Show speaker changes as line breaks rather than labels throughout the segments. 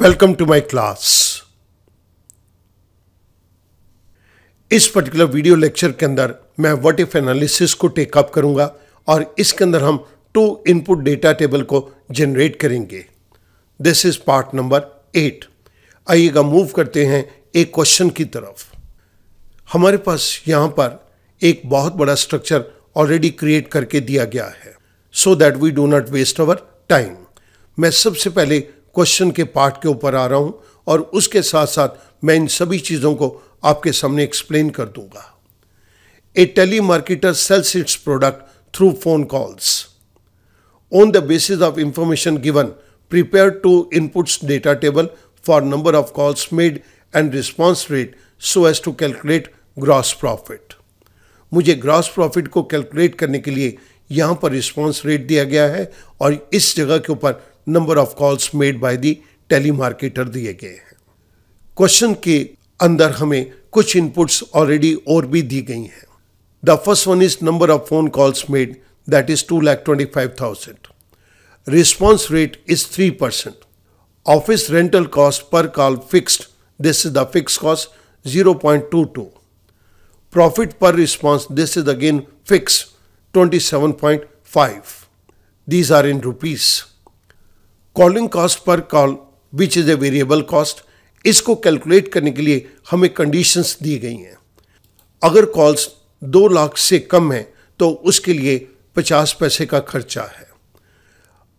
Welcome to my class इस particular video lecture के अंदर मैं व्हाट इफ एनालिसिस को टेकअप करूंगा और इसके अंदर हम टू इनपुट डेटा टेबल को जनरेट करेंगे this is part number eight आइएगा मूव करते हैं एक क्वेश्चन की तरफ हमारे पास यहां पर एक बहुत बड़ा स्ट्रक्चर ऑलरेडी क्रिएट करके दिया गया है so that we do not waste our time मैं सबसे पहले क्वेश्चन के पार्ट के ऊपर आ रहा हूँ और उसके साथ साथ मैं इन सभी चीज़ों को आपके सामने एक्सप्लेन कर दूंगा a telemarketer sells its product through phone calls on the basis of information given prepare two inputs data table for number of calls made and response rate so as to calculate gross profit मुझे gross profit को calculate करने के लिए यहाँ पर response rate दिया गया है और इस जगह के ऊपर number of calls made by the telemarketer दिए गए हैं क्वेश्चन के अंदर हमें कुछ इनपुट्स ऑलरेडी और भी दी गई हैं the first one is number of phone calls made that is two lakh twenty five thousand response rate is three percent office rental cost per call fixed this is the fix cost zero point two two profit per response this is again fix twenty seven point five these are in rupees calling cost per call which is a variable cost इसको calculate करने के लिए हमें conditions दी गई हैं अगर calls दो लाख से कम हैं तो उसके लिए पचास पैसे का खर्चा है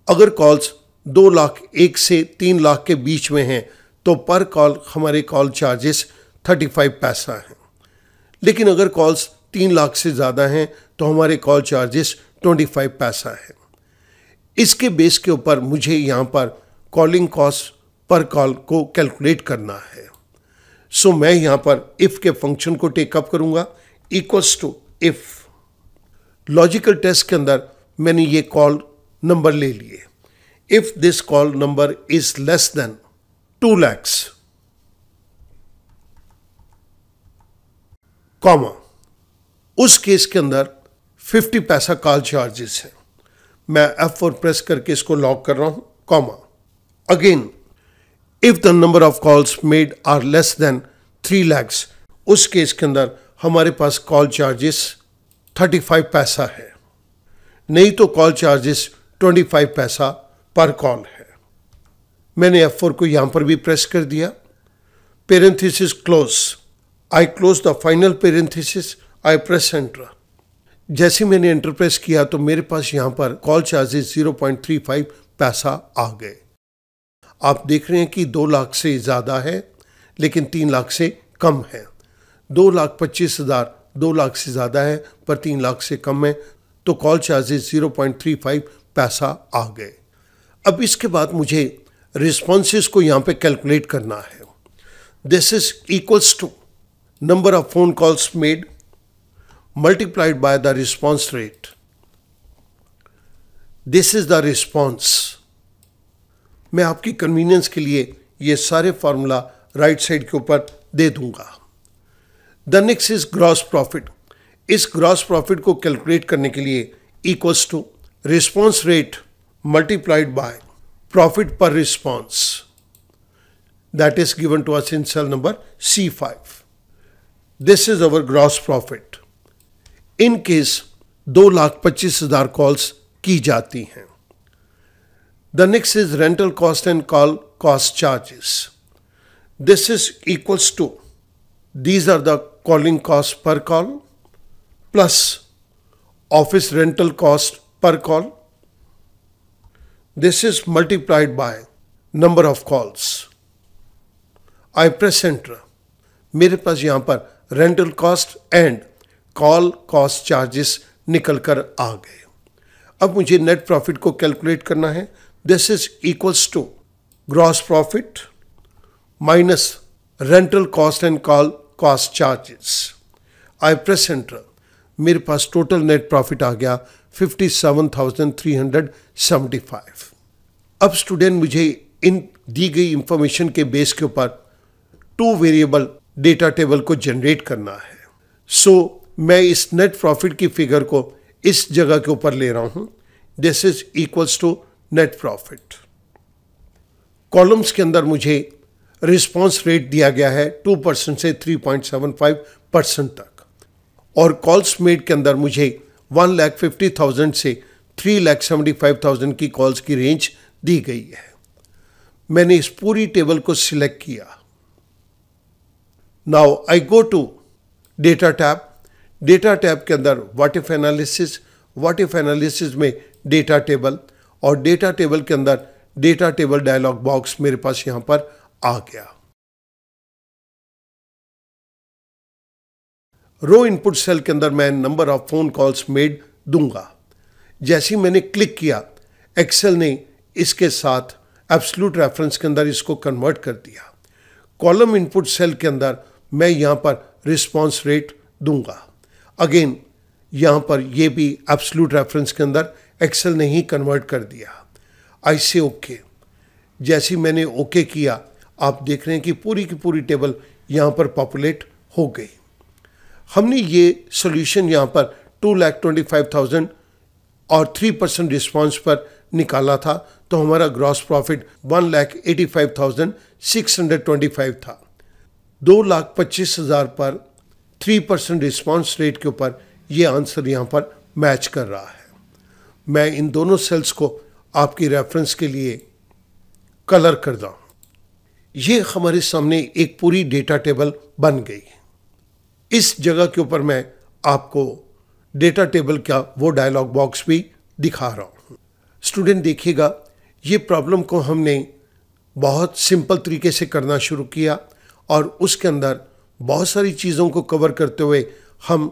अगर कॉल्स दो लाख एक से तीन लाख के बीच में हैं तो पर कॉल हमारे कॉल चार्जेस थर्टी फाइव पैसा हैं लेकिन अगर कॉल्स तीन लाख से ज़्यादा हैं तो हमारे कॉल चार्जेस ट्वेंटी फाइव पैसा है इसके बेस के ऊपर मुझे यहाँ पर कॉलिंग कॉस्ट पर कॉल को कैलकुलेट करना है सो so, मैं यहाँ पर इफ़ के फंक्शन को टेकअप करूँगा equals to if logical test के अंदर मैंने ये कॉल नंबर ले लिए if this call number is less than two lakhs comma उस केस के अंदर 50 पैसा कॉल चार्जेस है मैं F4 प्रेस करके इसको लॉक कर रहा हूँ comma again if the number of calls made are less than three lakhs उस केस के अंदर हमारे पास कॉल चार्जेस थर्टी फाइव पैसा है नहीं तो कॉल चार्जेस ट्वेंटी फाइव पैसा पर कॉल है मैंने एफ फोर को यहाँ पर भी प्रेस कर दिया parenthesis close I close the final parenthesis I press enter जैसे मैंने एंटरप्रेस किया तो मेरे पास यहाँ पर कॉल चार्जेस 0.35 पैसा आ गए आप देख रहे हैं कि दो लाख से ज़्यादा है लेकिन तीन लाख से कम है दो लाख पच्चीस हज़ार दो लाख से ज़्यादा है पर तीन लाख से कम है तो कॉल चार्जेस 0.35 पैसा आ गए अब इसके बाद मुझे रिस्पॉन्स को यहाँ पर कैलकुलेट करना है this is equals to number of phone calls made multiplied by the response rate. This is the response मैं आपकी कन्वीनियंस के लिए ये सारे फार्मूला राइट साइड के ऊपर दे दूंगा the next is gross profit इस ग्रॉस प्रॉफिट को कैलकुलेट करने के लिए equals to response rate multiplied by profit per response that is given to us in cell number C five this is our gross profit in case दो लाख पच्चीस हजार calls की जाती हैं the next is rental cost and call cost charges this is equals to these are the calling cost per call plus office rental cost per call this is multiplied by number of calls I press enter. मेरे पास यहां पर rental cost and call cost charges निकल कर आ गए अब मुझे net profit को कैलकुलेट करना है this is equals to gross profit minus rental cost and call cost charges I press enter मेरे पास टोटल नेट प्रॉफिट आ गया 57,375 अब स्टूडेंट मुझे इन दी गई इंफॉर्मेशन के बेस के ऊपर टू वेरिएबल डेटा टेबल को जनरेट करना है सो so, मैं इस नेट प्रॉफिट की फिगर को इस जगह के ऊपर ले रहा हूं this is equals to net profit columns के अंदर मुझे रिस्पांस रेट दिया गया है टू परसेंट से three point seven five percent तक और कॉल्स मेड के अंदर मुझे वन लैख फिफ्टी थाउजेंड से three lakh seventy five thousand की कॉल्स की रेंज दी गई है मैंने इस पूरी टेबल को सिलेक्ट किया now I go to data tap data tab के अंदर what if analysis what if analysis में डेटा टेबल और डेटा टेबल के अंदर डेटा टेबल डायलॉग बॉक्स मेरे पास यहां पर आ गया रो इनपुट सेल के अंदर मैं number of phone calls made दूंगा जैसे ही मैंने क्लिक किया एक्सेल ने इसके साथ एब्सलूट रेफरेंस के अंदर इसको कन्वर्ट कर दिया कॉलम इनपुट सेल के अंदर मैं यहाँ पर रिस्पॉन्स रेट दूंगा अगेन यहाँ पर ये भी एब्सलूट रेफरेंस के अंदर एक्सेल ने ही कन्वर्ट कर दिया आई से ओके जैसे मैंने ओके okay किया आप देख रहे हैं कि पूरी की पूरी टेबल यहाँ पर पॉपुलेट हो गई हमने ये सोल्यूशन यहाँ पर two lakh twenty five thousand और थ्री परसेंट रिस्पॉन्स पर निकाला था तो हमारा gross profit one lakh eighty five thousand six hundred twenty five था दो लाख पच्चीस हज़ार पर थ्री परसेंट रिस्पॉन्स रेट के ऊपर ये आंसर यहाँ पर मैच कर रहा है मैं इन दोनों सेल्स को आपकी रेफरेंस के लिए कलर कर दूँ ये हमारे सामने एक पूरी डेटा टेबल बन गई इस जगह के ऊपर मैं आपको डेटा टेबल का वो डायलॉग बॉक्स भी दिखा रहा हूँ स्टूडेंट देखिएगा ये प्रॉब्लम को हमने बहुत सिंपल तरीके से करना शुरू किया और उसके अंदर बहुत सारी चीज़ों को कवर करते हुए हम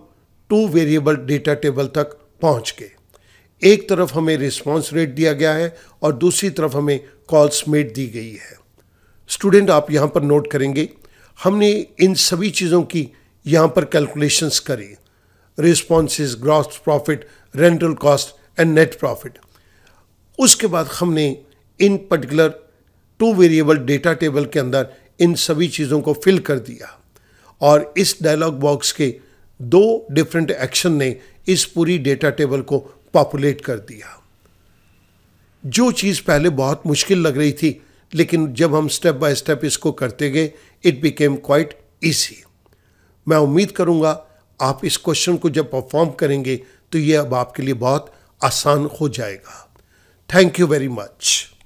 टू वेरिएबल डेटा टेबल तक पहुंच गए एक तरफ हमें रिस्पांस रेट दिया गया है और दूसरी तरफ हमें कॉल्स मेट दी गई है स्टूडेंट आप यहाँ पर नोट करेंगे हमने इन सभी चीज़ों की यहाँ पर कैलकुलेशंस करी responses gross profit rental cost and net profit उसके बाद हमने इन particular two variable data table के अंदर इन सभी चीज़ों को फिल कर दिया और इस डायलॉग बॉक्स के दो डिफरेंट एक्शन ने इस पूरी डेटा टेबल को पॉपुलेट कर दिया जो चीज़ पहले बहुत मुश्किल लग रही थी लेकिन जब हम स्टेप बाय स्टेप इसको करते गए इट बिकेम क्वाइट ईजी मैं उम्मीद करूँगा आप इस क्वेश्चन को जब परफॉर्म करेंगे तो ये अब आपके लिए बहुत आसान हो जाएगा थैंक यू वेरी मच